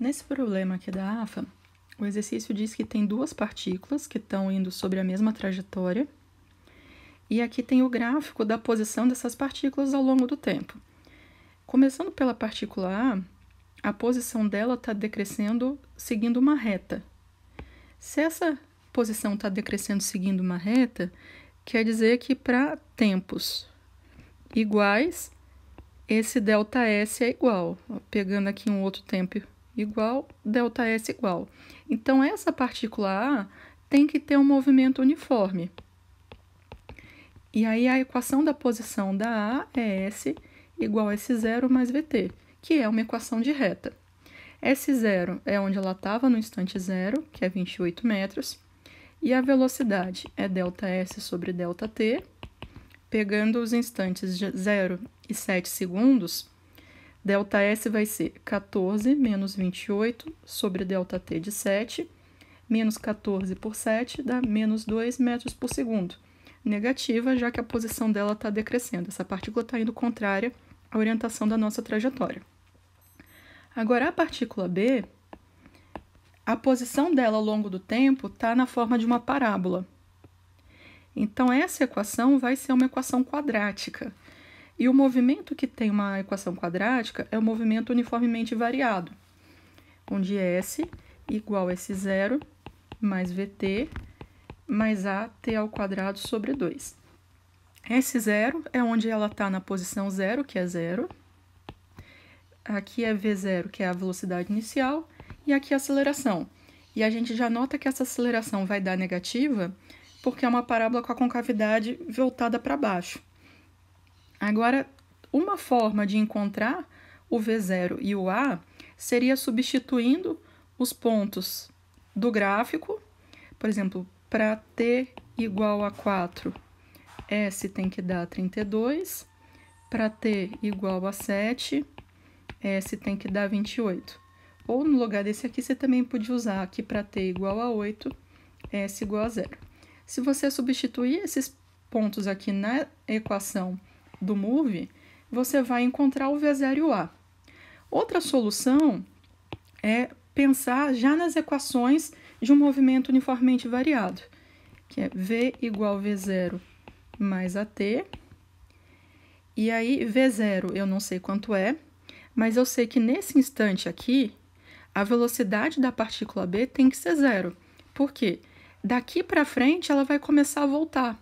Nesse problema aqui da AFA, o exercício diz que tem duas partículas que estão indo sobre a mesma trajetória. E aqui tem o gráfico da posição dessas partículas ao longo do tempo. Começando pela partícula A, a posição dela está decrescendo seguindo uma reta. Se essa posição está decrescendo seguindo uma reta, quer dizer que para tempos iguais, esse delta S é igual. Pegando aqui um outro tempo igual, delta S igual. Então, essa partícula A tem que ter um movimento uniforme. E aí, a equação da posição da A é S igual a S0 mais VT, que é uma equação de reta. S0 é onde ela estava no instante zero, que é 28 metros, e a velocidade é delta S sobre delta T. Pegando os instantes de 0 e 7 segundos, Delta S vai ser 14 menos 28 sobre delta T de 7. Menos 14 por 7 dá menos 2 metros por segundo. Negativa, já que a posição dela está decrescendo. Essa partícula está indo contrária à orientação da nossa trajetória. Agora, a partícula B, a posição dela ao longo do tempo está na forma de uma parábola. Então, essa equação vai ser uma equação quadrática. E o movimento que tem uma equação quadrática é o movimento uniformemente variado, onde S igual a S0 mais VT mais AT ao quadrado sobre 2. S0 é onde ela está na posição 0, que é 0. Aqui é V0, que é a velocidade inicial, e aqui é a aceleração. E a gente já nota que essa aceleração vai dar negativa, porque é uma parábola com a concavidade voltada para baixo. Agora, uma forma de encontrar o V0 e o A seria substituindo os pontos do gráfico. Por exemplo, para T igual a 4, S tem que dar 32. Para T igual a 7, S tem que dar 28. Ou no lugar desse aqui, você também podia usar aqui para T igual a 8, S igual a 0. Se você substituir esses pontos aqui na equação do move, você vai encontrar o V0 A. Outra solução é pensar já nas equações de um movimento uniformemente variado, que é V igual a V0 mais AT. E aí, V0 eu não sei quanto é, mas eu sei que nesse instante aqui, a velocidade da partícula B tem que ser zero. Por quê? Daqui para frente ela vai começar a voltar.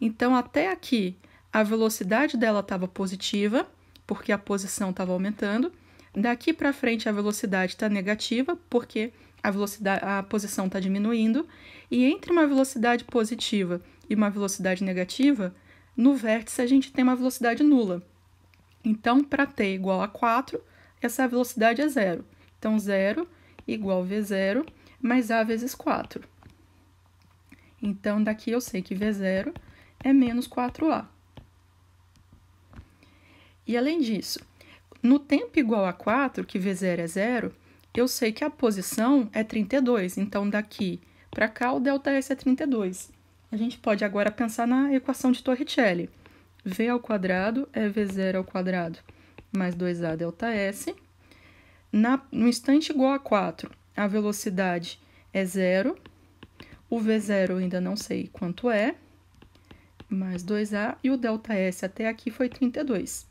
Então, até aqui, a velocidade dela estava positiva, porque a posição estava aumentando. Daqui para frente a velocidade está negativa, porque a velocidade, a posição está diminuindo. E entre uma velocidade positiva e uma velocidade negativa, no vértice a gente tem uma velocidade nula. Então, para t igual a 4, essa velocidade é zero. Então, zero igual v0 mais a vezes 4. Então, daqui eu sei que v0 é menos 4a. E além disso, no tempo igual a 4, que V0 é 0, eu sei que a posição é 32, então daqui para cá o ΔS é 32. A gente pode agora pensar na equação de Torricelli. V ao quadrado é V0 ao quadrado mais 2A delta S. Na, no instante igual a 4, a velocidade é zero. O V0 eu ainda não sei quanto é, mais 2A, e o ΔS até aqui foi 32.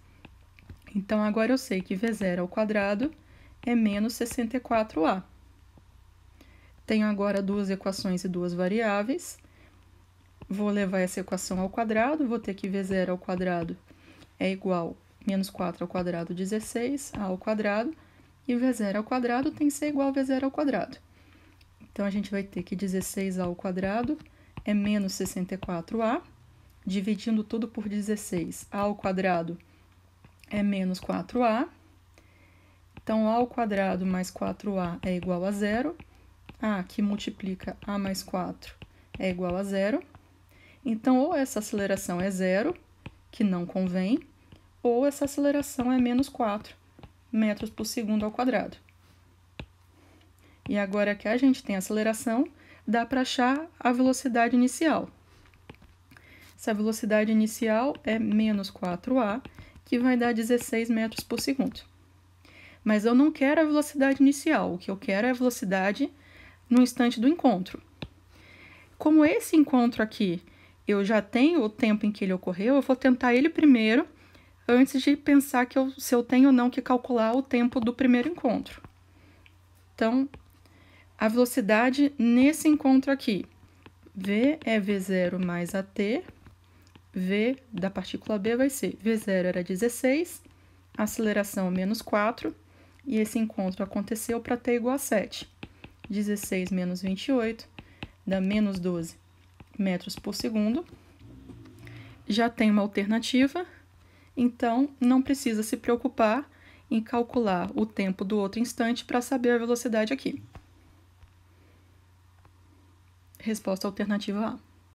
Então, agora eu sei que V0 ao quadrado é menos 64A. Tenho agora duas equações e duas variáveis. Vou levar essa equação ao quadrado, vou ter que V0 ao quadrado é igual a menos 4 ao quadrado, 16, A ao quadrado, e V0 ao quadrado tem que ser igual a V0 ao quadrado. Então, a gente vai ter que 16A ao quadrado é menos 64A, dividindo tudo por 16, A ao quadrado é menos 4a. Então, a ao quadrado mais 4a é igual a zero. a que multiplica a mais 4 é igual a zero. Então, ou essa aceleração é zero, que não convém, ou essa aceleração é menos 4 metros por segundo ao quadrado. E agora que a gente tem a aceleração, dá para achar a velocidade inicial. Se a velocidade inicial é menos 4a, que vai dar 16 metros por segundo. Mas eu não quero a velocidade inicial, o que eu quero é a velocidade no instante do encontro. Como esse encontro aqui eu já tenho o tempo em que ele ocorreu, eu vou tentar ele primeiro, antes de pensar que eu, se eu tenho ou não que calcular o tempo do primeiro encontro. Então, a velocidade nesse encontro aqui, v é v0 mais at, V da partícula B vai ser V0 era 16, aceleração menos 4, e esse encontro aconteceu para t igual a 7. 16 menos 28 dá menos 12 metros por segundo. Já tem uma alternativa, então não precisa se preocupar em calcular o tempo do outro instante para saber a velocidade aqui. Resposta alternativa A.